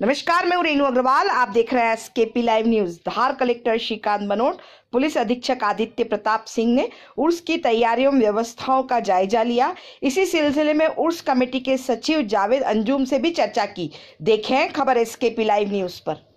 नमस्कार मैं रेणु अग्रवाल आप देख रहे हैं SKP live news Dhar collector Shrikant Banot police अधीक्षक आदित्य प्रताप सिंह ने उर्स की तैयारियों व्यवस्थाओं का जायजा लिया इसी सिलसिले में उर्स कमेटी के सचिव जावेद अंजुम से भी चर्चा की देखें खबर एसकेपी लाइव न्यूज पर